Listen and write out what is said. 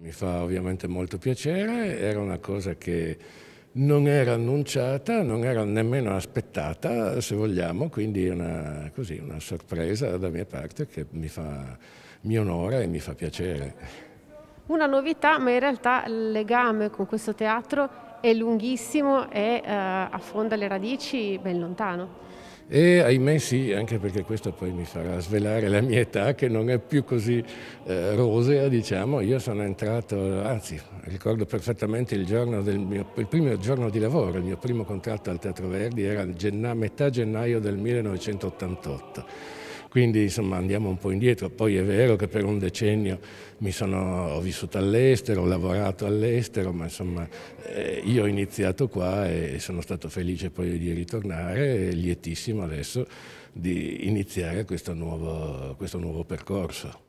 Mi fa ovviamente molto piacere, era una cosa che non era annunciata, non era nemmeno aspettata, se vogliamo, quindi una, così, una sorpresa da mia parte che mi, fa, mi onora e mi fa piacere. Una novità, ma in realtà il legame con questo teatro è lunghissimo e eh, affonda le radici ben lontano. E ahimè sì, anche perché questo poi mi farà svelare la mia età che non è più così eh, rosea, diciamo. Io sono entrato, anzi, ricordo perfettamente il, mio, il, primo giorno di lavoro, il mio primo contratto al Teatro Verdi era genna, metà gennaio del 1988 quindi insomma andiamo un po' indietro, poi è vero che per un decennio sono, ho vissuto all'estero, ho lavorato all'estero, ma insomma eh, io ho iniziato qua e sono stato felice poi di ritornare e lietissimo adesso di iniziare questo nuovo, questo nuovo percorso.